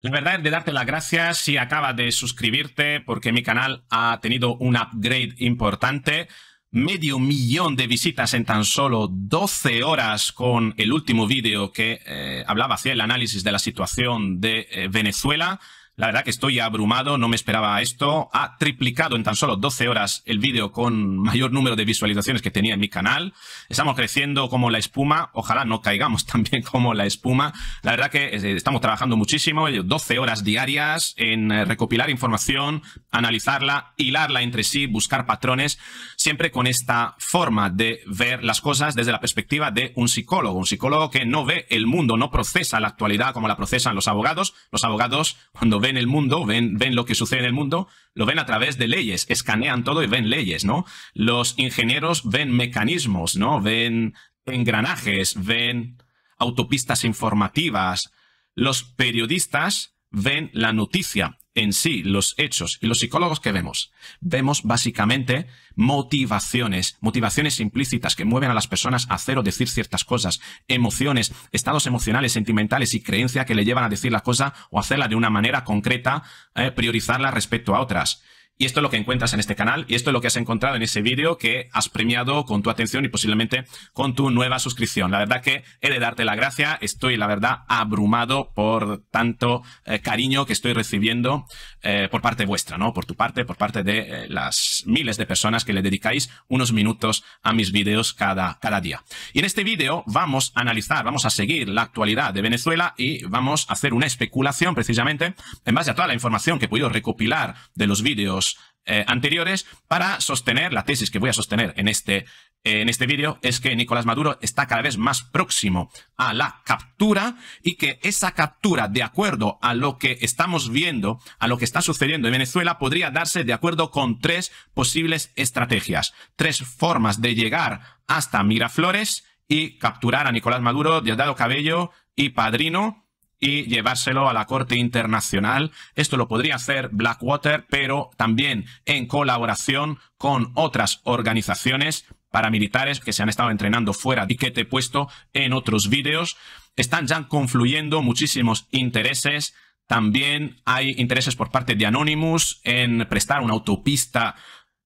La verdad es de darte las gracias si acaba de suscribirte porque mi canal ha tenido un upgrade importante. Medio millón de visitas en tan solo 12 horas con el último vídeo que eh, hablaba hacia el análisis de la situación de eh, Venezuela. La verdad que estoy abrumado, no me esperaba esto. Ha triplicado en tan solo 12 horas el vídeo con mayor número de visualizaciones que tenía en mi canal. Estamos creciendo como la espuma. Ojalá no caigamos también como la espuma. La verdad que eh, estamos trabajando muchísimo, 12 eh, horas diarias en eh, recopilar información, analizarla, hilarla entre sí, buscar patrones, siempre con esta forma de ver las cosas desde la perspectiva de un psicólogo. Un psicólogo que no ve el mundo, no procesa la actualidad como la procesan los abogados. Los abogados, cuando ven ven el mundo, ven, ven lo que sucede en el mundo, lo ven a través de leyes, escanean todo y ven leyes, ¿no? Los ingenieros ven mecanismos, ¿no? Ven engranajes, ven autopistas informativas. Los periodistas ven la noticia, en sí, los hechos y los psicólogos que vemos, vemos básicamente motivaciones, motivaciones implícitas que mueven a las personas a hacer o decir ciertas cosas, emociones, estados emocionales, sentimentales y creencia que le llevan a decir la cosa o hacerla de una manera concreta, eh, priorizarla respecto a otras. Y esto es lo que encuentras en este canal y esto es lo que has encontrado en ese vídeo que has premiado con tu atención y posiblemente con tu nueva suscripción. La verdad que he de darte la gracia, estoy la verdad abrumado por tanto eh, cariño que estoy recibiendo eh, por parte vuestra, ¿no? Por tu parte, por parte de eh, las miles de personas que le dedicáis unos minutos a mis vídeos cada, cada día. Y en este vídeo vamos a analizar, vamos a seguir la actualidad de Venezuela y vamos a hacer una especulación precisamente en base a toda la información que he podido recopilar de los vídeos eh, anteriores para sostener la tesis que voy a sostener en este, eh, en este vídeo, es que Nicolás Maduro está cada vez más próximo a la captura y que esa captura, de acuerdo a lo que estamos viendo, a lo que está sucediendo en Venezuela, podría darse de acuerdo con tres posibles estrategias, tres formas de llegar hasta Miraflores y capturar a Nicolás Maduro, Diosdado Cabello y Padrino y llevárselo a la Corte Internacional. Esto lo podría hacer Blackwater, pero también en colaboración con otras organizaciones paramilitares que se han estado entrenando fuera y que te he puesto en otros vídeos. Están ya confluyendo muchísimos intereses. También hay intereses por parte de Anonymous en prestar una autopista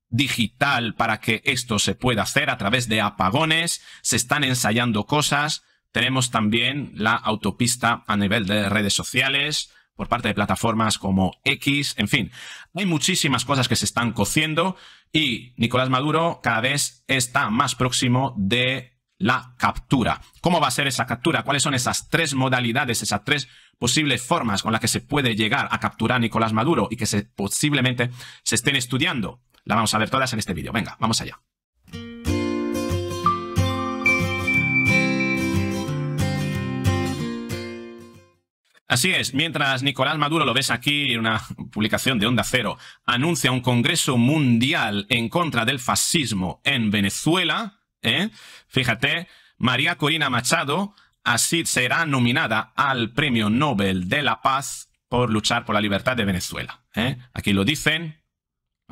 digital para que esto se pueda hacer a través de apagones. Se están ensayando cosas tenemos también la autopista a nivel de redes sociales, por parte de plataformas como X, en fin. Hay muchísimas cosas que se están cociendo y Nicolás Maduro cada vez está más próximo de la captura. ¿Cómo va a ser esa captura? ¿Cuáles son esas tres modalidades, esas tres posibles formas con las que se puede llegar a capturar a Nicolás Maduro y que se, posiblemente se estén estudiando? La vamos a ver todas en este vídeo. Venga, vamos allá. Así es, mientras Nicolás Maduro, lo ves aquí en una publicación de Onda Cero, anuncia un congreso mundial en contra del fascismo en Venezuela, ¿eh? fíjate, María Corina Machado así será nominada al Premio Nobel de la Paz por luchar por la libertad de Venezuela. ¿eh? Aquí lo dicen,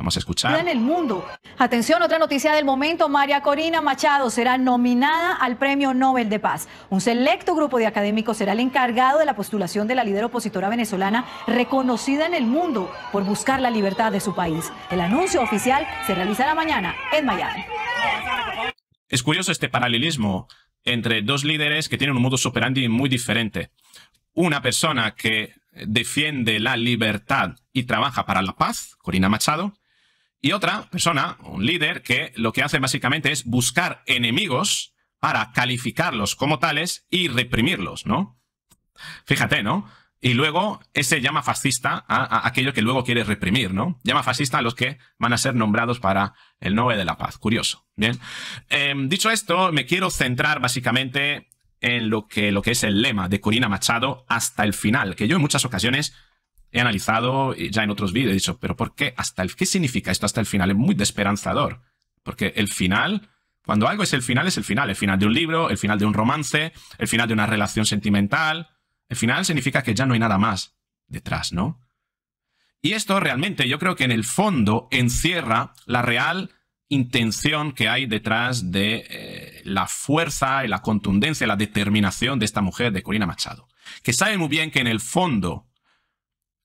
Vamos a escuchar. En el mundo. Atención, otra noticia del momento. María Corina Machado será nominada al Premio Nobel de Paz. Un selecto grupo de académicos será el encargado de la postulación de la líder opositora venezolana reconocida en el mundo por buscar la libertad de su país. El anuncio oficial se realizará mañana en Miami. Es curioso este paralelismo entre dos líderes que tienen un modus operandi muy diferente. Una persona que defiende la libertad y trabaja para la paz, Corina Machado, y otra persona, un líder, que lo que hace básicamente es buscar enemigos para calificarlos como tales y reprimirlos, ¿no? Fíjate, ¿no? Y luego ese llama fascista a, aquello que luego quiere reprimir, ¿no? Llama fascista a los que van a ser nombrados para el Nobel de la Paz. Curioso. Bien. Em, dicho esto, me quiero centrar básicamente en lo que, lo que es el lema de Corina Machado hasta el final, que yo en muchas ocasiones he analizado ya en otros vídeos, he dicho, pero ¿por qué hasta el, qué significa esto hasta el final? Es muy desesperanzador, porque el final, cuando algo es el final, es el final, el final de un libro, el final de un romance, el final de una relación sentimental, el final significa que ya no hay nada más detrás, ¿no? Y esto realmente yo creo que en el fondo encierra la real intención que hay detrás de eh, la fuerza y la contundencia, y la determinación de esta mujer de Corina Machado, que sabe muy bien que en el fondo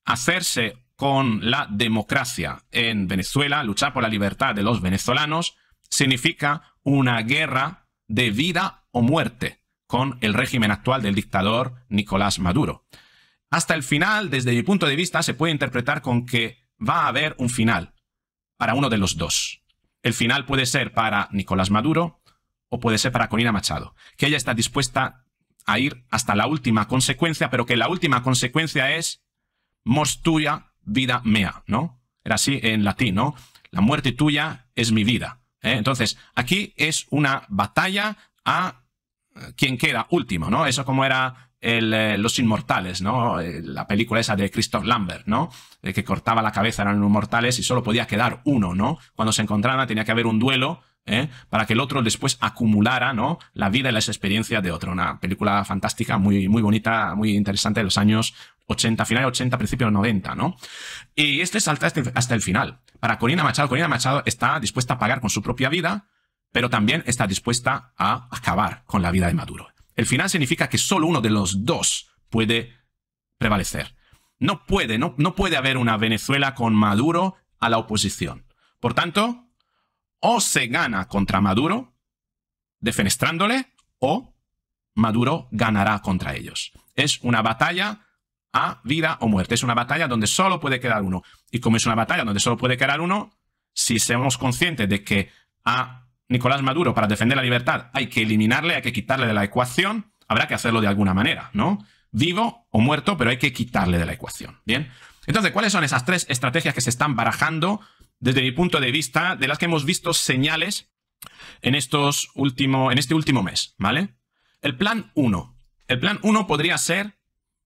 hacerse con la democracia en Venezuela, luchar por la libertad de los venezolanos, significa una guerra de vida o muerte con el régimen actual del dictador Nicolás Maduro. Hasta el final, desde mi punto de vista, se puede interpretar con que va a haber un final para uno de los dos. El final puede ser para Nicolás Maduro o puede ser para Corina Machado, que ella está dispuesta a ir hasta la última consecuencia, pero que la última consecuencia es mos tuya, vida mea, ¿no? Era así en latín, ¿no? La muerte tuya es mi vida. ¿eh? Entonces, aquí es una batalla a eh, quien queda último, ¿no? Eso como era eh, Los Inmortales, ¿no? La película esa de Christoph Lambert, ¿no? De que cortaba la cabeza, eran inmortales y solo podía quedar uno, ¿no? Cuando se encontraban tenía que haber un duelo ¿eh? para que el otro después acumulara ¿no? la vida y las experiencias de otro. Una película fantástica, muy, muy bonita, muy interesante de los años 80, finales 80, principios 90, ¿no? Y este salta hasta el final. Para Corina Machado, Corina Machado está dispuesta a pagar con su propia vida, pero también está dispuesta a acabar con la vida de Maduro. El final significa que solo uno de los dos puede prevalecer. No puede, no, no puede haber una Venezuela con Maduro a la oposición. Por tanto, o se gana contra Maduro, defenestrándole, o Maduro ganará contra ellos. Es una batalla a vida o muerte. Es una batalla donde solo puede quedar uno. Y como es una batalla donde solo puede quedar uno, si seamos conscientes de que a Nicolás Maduro, para defender la libertad, hay que eliminarle, hay que quitarle de la ecuación, habrá que hacerlo de alguna manera, ¿no? Vivo o muerto, pero hay que quitarle de la ecuación. Bien. Entonces, ¿cuáles son esas tres estrategias que se están barajando desde mi punto de vista, de las que hemos visto señales en, estos último, en este último mes, ¿vale? El plan 1. El plan 1 podría ser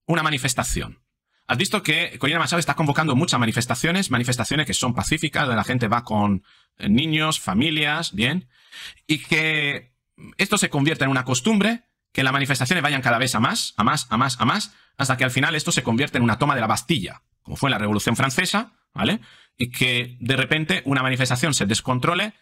una manifestación. Has visto que Corina Machado está convocando muchas manifestaciones, manifestaciones que son pacíficas, donde la gente va con eh, niños, familias, bien, y que esto se convierta en una costumbre, que las manifestaciones vayan cada vez a más, a más, a más, a más, hasta que al final esto se convierte en una toma de la Bastilla, como fue en la Revolución Francesa, ¿vale? Y que de repente una manifestación se descontrole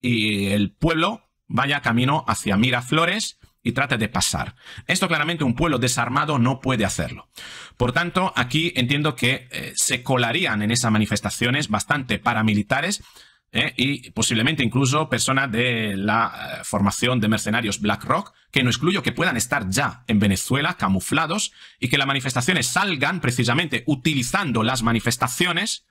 y el pueblo vaya camino hacia Miraflores y trate de pasar. Esto claramente un pueblo desarmado no puede hacerlo. Por tanto, aquí entiendo que eh, se colarían en esas manifestaciones bastante paramilitares ¿eh? y posiblemente incluso personas de la eh, formación de mercenarios BlackRock, que no excluyo que puedan estar ya en Venezuela camuflados y que las manifestaciones salgan precisamente utilizando las manifestaciones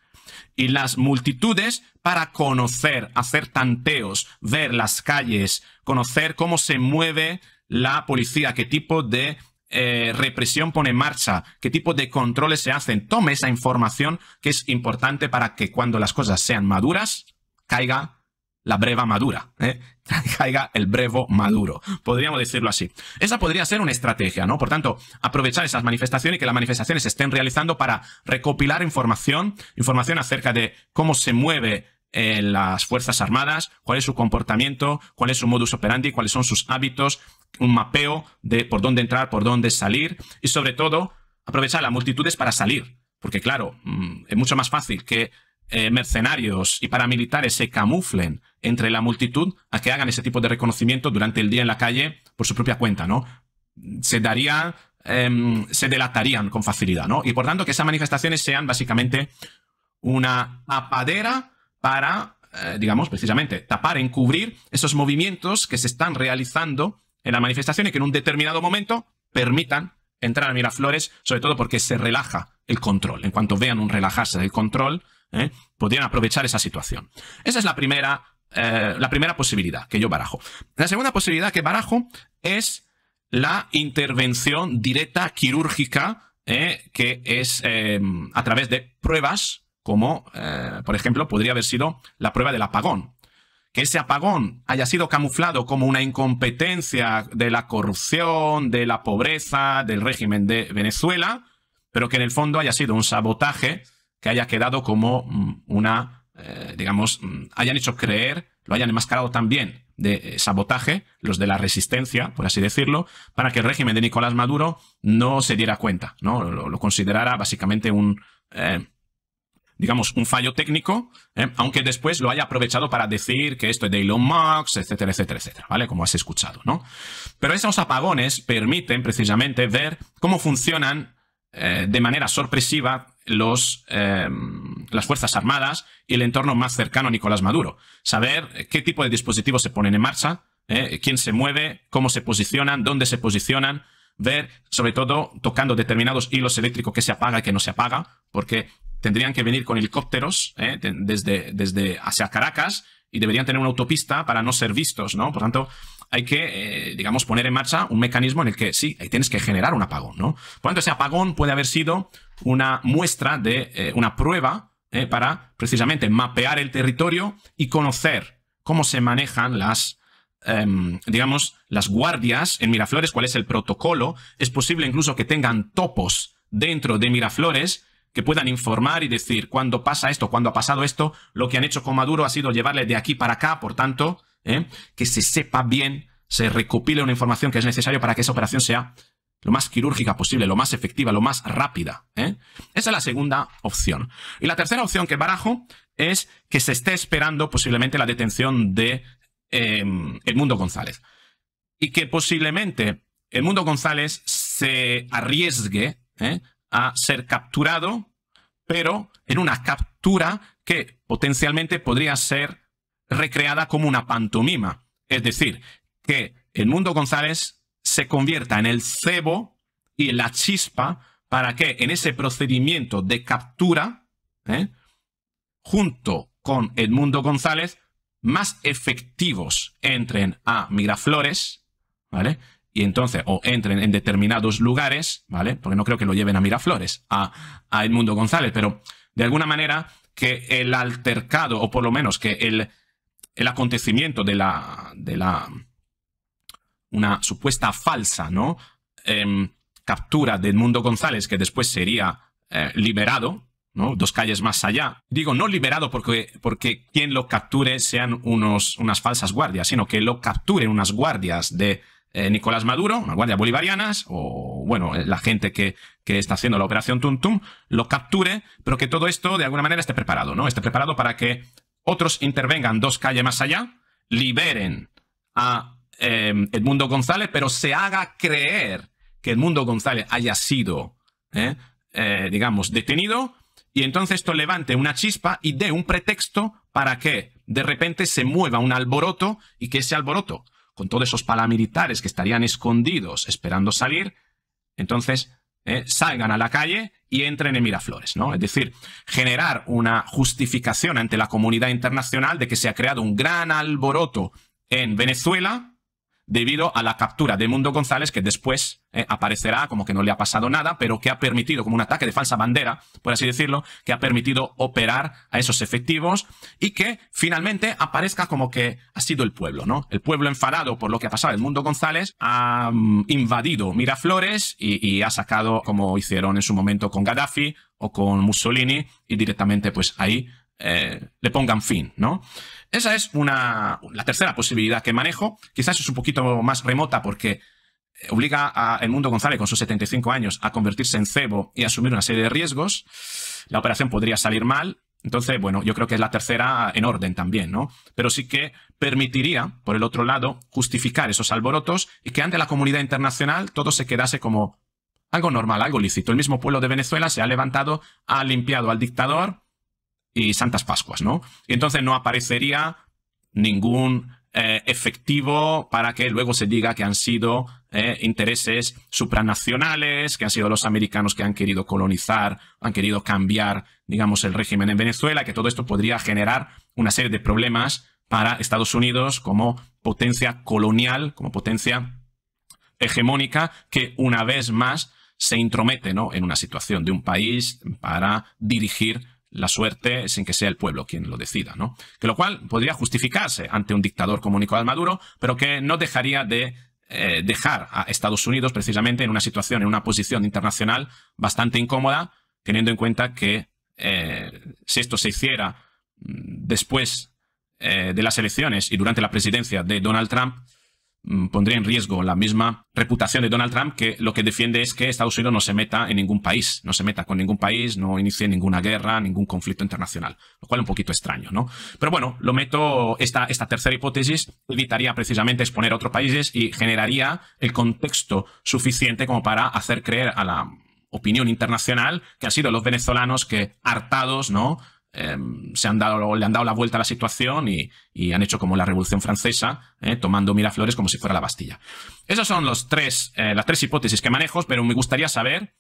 y las multitudes para conocer, hacer tanteos, ver las calles, conocer cómo se mueve la policía, qué tipo de eh, represión pone en marcha, qué tipo de controles se hacen. Tome esa información que es importante para que cuando las cosas sean maduras, caiga la breva madura, ¿eh? caiga el brevo maduro, podríamos decirlo así. Esa podría ser una estrategia, ¿no? Por tanto, aprovechar esas manifestaciones y que las manifestaciones se estén realizando para recopilar información, información acerca de cómo se mueve eh, las Fuerzas Armadas, cuál es su comportamiento, cuál es su modus operandi, cuáles son sus hábitos, un mapeo de por dónde entrar, por dónde salir y sobre todo aprovechar las multitudes para salir. Porque claro, mm, es mucho más fácil que eh, mercenarios y paramilitares se camuflen entre la multitud a que hagan ese tipo de reconocimiento durante el día en la calle por su propia cuenta, ¿no? Se daría, em, se delatarían con facilidad, ¿no? Y por tanto que esas manifestaciones sean básicamente una apadera para, eh, digamos, precisamente tapar, encubrir esos movimientos que se están realizando en la manifestación y que en un determinado momento permitan entrar a Miraflores, sobre todo porque se relaja el control. En cuanto vean un relajarse del control, ¿eh? podrían aprovechar esa situación. Esa es la primera eh, la primera posibilidad que yo barajo. La segunda posibilidad que barajo es la intervención directa quirúrgica, eh, que es em, a través de pruebas, como eh, por ejemplo podría haber sido la prueba del apagón. Que ese apagón haya sido camuflado como una incompetencia de la corrupción, de la pobreza, del régimen de Venezuela, pero que en el fondo haya sido un sabotaje que haya quedado como mm, una eh, digamos, mm, hayan hecho creer, lo hayan enmascarado también de eh, sabotaje, los de la resistencia, por así decirlo, para que el régimen de Nicolás Maduro no se diera cuenta, ¿no? Lo, considerara básicamente un, eh, digamos, un fallo técnico, aunque después lo haya aprovechado para decir que esto es de Elon Musk, etcétera, etcétera, etcétera, ¿vale? Como has escuchado, ¿no? Pero esos apagones permiten precisamente ver cómo funcionan eh, de manera sorpresiva los, eh, las Fuerzas Armadas y el entorno más cercano a Nicolás Maduro. Saber qué tipo de dispositivos se ponen en marcha, eh, quién se mueve, cómo se posicionan, dónde se posicionan, ver, sobre todo, tocando determinados hilos eléctricos que se apaga y que no se apaga, porque tendrían que venir con helicópteros desde, desde hacia Caracas y deberían tener una autopista para no ser vistos, ¿no? Por tanto, hay que, eh, digamos, poner en marcha un mecanismo en el que sí, ahí tienes que generar un apagón, ¿no? Por lo tanto, ese apagón puede haber sido una muestra de, eh, una prueba eh, para precisamente mapear el territorio y conocer cómo se manejan las, em, digamos, las guardias en Miraflores, cuál es el protocolo. Es posible incluso que tengan topos dentro de Miraflores que puedan informar y decir, cuándo pasa esto, cuándo ha pasado esto, lo que han hecho con Maduro ha sido llevarle de aquí para acá, por tanto, ¿eh? que se sepa bien, se recopile una información que es necesaria para que esa operación sea lo más quirúrgica posible, lo más efectiva, lo más rápida. ¿eh? Esa es la segunda opción. Y la tercera opción que barajo es que se esté esperando posiblemente la detención de El em, Mundo González. Y que posiblemente Mundo González se arriesgue ¿eh? a ser capturado, pero en una captura que potencialmente podría ser recreada como una pantomima. Es decir, que el mundo González se convierta en el cebo y la chispa para que en ese procedimiento de captura, ¿eh? junto con Edmundo González, más efectivos entren a Miraflores, ¿vale? Y entonces, o entren en determinados lugares, ¿vale? Porque no creo que lo lleven a Miraflores, a, a Edmundo González, pero de alguna manera que el altercado, o por lo menos que el, el acontecimiento de la, de la una supuesta falsa ¿no? Em, captura de Edmundo González, que después sería eh, liberado, ¿no? dos calles más allá. Digo, no liberado porque, porque quien lo capture sean unos, unas falsas guardias, sino que lo capturen unas guardias de eh, Nicolás Maduro, unas guardias bolivarianas, o bueno, eh, la gente que, que está haciendo la operación Tuntum, lo capture, pero que todo esto de alguna manera esté preparado, ¿no? Esté preparado para que otros intervengan dos calles más allá, liberen a em, Edmundo González, pero se haga creer que Edmundo González haya sido, eh, eh, digamos, detenido, y entonces esto levante una chispa y dé un pretexto para que de repente se mueva un alboroto y que ese alboroto, con todos esos paramilitares que estarían escondidos esperando salir, entonces ¿eh? salgan a la calle y entren en Miraflores, ¿no? Es decir, generar una justificación ante la comunidad internacional de que se ha creado un gran alboroto en Venezuela debido a la captura de Mundo González, que después eh, aparecerá como que no le ha pasado nada, pero que ha permitido, como un ataque de falsa bandera, por así decirlo, que ha permitido operar a esos efectivos y que finalmente aparezca como que ha sido el pueblo, ¿no? El pueblo enfadado por lo que ha pasado el Mundo González ha mm, invadido Miraflores y, y ha sacado, como hicieron en su momento con Gaddafi o con Mussolini, y directamente pues ahí eh, le pongan fin, ¿no? Esa es una, la tercera posibilidad que manejo. Quizás es un poquito más remota porque obliga a el mundo González, con sus 75 años, a convertirse en cebo y asumir una serie de riesgos. La operación podría salir mal. Entonces, bueno, yo creo que es la tercera en orden también, ¿no? Pero sí que permitiría, por el otro lado, justificar esos alborotos y que ante la comunidad internacional todo se quedase como algo normal, algo lícito. El mismo pueblo de Venezuela se ha levantado, ha limpiado al dictador, y Santas Pascuas, ¿no? Y entonces no aparecería ningún eh, efectivo para que luego se diga que han sido eh, intereses supranacionales, que han sido los americanos que han querido colonizar, han querido cambiar, digamos, el régimen en Venezuela, que todo esto podría generar una serie de problemas para Estados Unidos como potencia colonial, como potencia hegemónica, que una vez más se intromete ¿no? en una situación de un país para dirigir la suerte sin que sea el pueblo quien lo decida, ¿no? Que lo cual podría justificarse ante un dictador como Nicolás Maduro, pero que no dejaría de eh, dejar a Estados Unidos precisamente en una situación, en una posición internacional bastante incómoda, teniendo en cuenta que eh, si esto se hiciera mm, después eh, de las elecciones y durante la presidencia de Donald Trump, Mm, pondría en riesgo la misma reputación de Donald Trump, que lo que defiende es que Estados Unidos no se meta en ningún país, no se meta con ningún país, no inicie ninguna guerra, ningún conflicto internacional, lo cual es un poquito extraño, ¿no? Pero bueno, lo meto, esta, esta tercera hipótesis evitaría precisamente exponer a otros países y generaría el contexto suficiente como para hacer creer a la opinión internacional, que han sido los venezolanos que, hartados, ¿no? Em, se han dado, le han dado la vuelta a la situación y, han hecho como la Revolución Francesa, eh, tomando Miraflores como si fuera la Bastilla. Esas son los tres, eh, las tres hipótesis que manejo, pero me gustaría saber,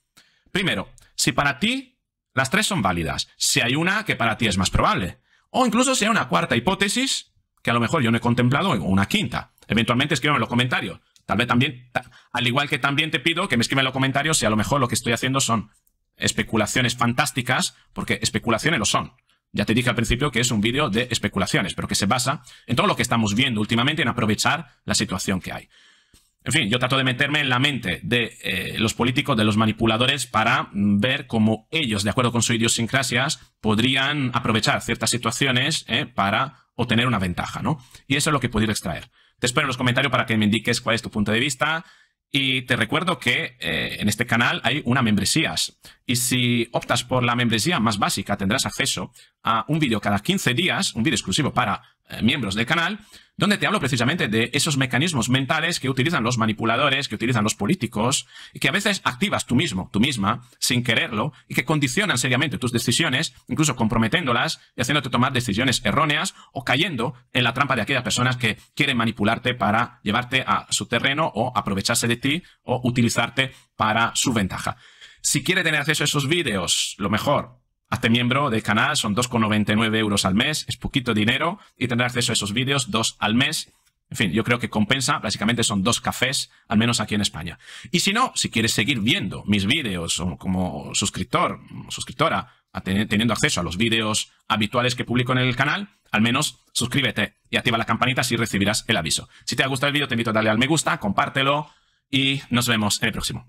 primero, si para ti las tres son válidas, si hay una que para ti es más probable, o incluso si hay una cuarta hipótesis que a lo mejor yo no he contemplado, o una quinta. Eventualmente escríbeme en los comentarios. Tal vez también, al igual que también te pido que me escriban en los comentarios si a lo mejor lo que estoy haciendo son especulaciones fantásticas, porque especulaciones lo son. Ya te dije al principio que es un vídeo de especulaciones, pero que se basa en todo lo que estamos viendo últimamente en aprovechar la situación que hay. En fin, yo trato de meterme en la mente de eh, los políticos, de los manipuladores, para mm, ver cómo ellos, de acuerdo con sus idiosincrasias, podrían aprovechar ciertas situaciones eh, para obtener una ventaja, ¿no? Y eso es lo que puedo extraer. Te espero en los comentarios para que me indiques cuál es tu punto de vista, y te recuerdo que eh, en este canal hay una membresías. Y si optas por la membresía más básica, tendrás acceso a un vídeo cada 15 días, un vídeo exclusivo para eh, miembros del canal, donde te hablo precisamente de esos mecanismos mentales que utilizan los manipuladores, que utilizan los políticos, y que a veces activas tú mismo, tú misma, sin quererlo, y que condicionan seriamente tus decisiones, incluso comprometiéndolas y haciéndote tomar decisiones erróneas o cayendo en la trampa de aquellas personas que quieren manipularte para llevarte a su terreno o aprovecharse de ti o utilizarte para su ventaja. Si quiere tener acceso a esos vídeos, lo mejor, Hazte miembro del canal, son 2,99 euros al mes, es poquito dinero y tendrás acceso a esos vídeos dos al mes. En fin, yo creo que compensa, básicamente son dos cafés, al menos aquí en España. Y si no, si quieres seguir viendo mis vídeos como suscriptor, suscriptora, teniendo acceso a los vídeos habituales que publico en el canal, al menos suscríbete y activa la campanita si recibirás el aviso. Si te ha gustado el vídeo, te invito a darle al me gusta, compártelo y nos vemos en el próximo.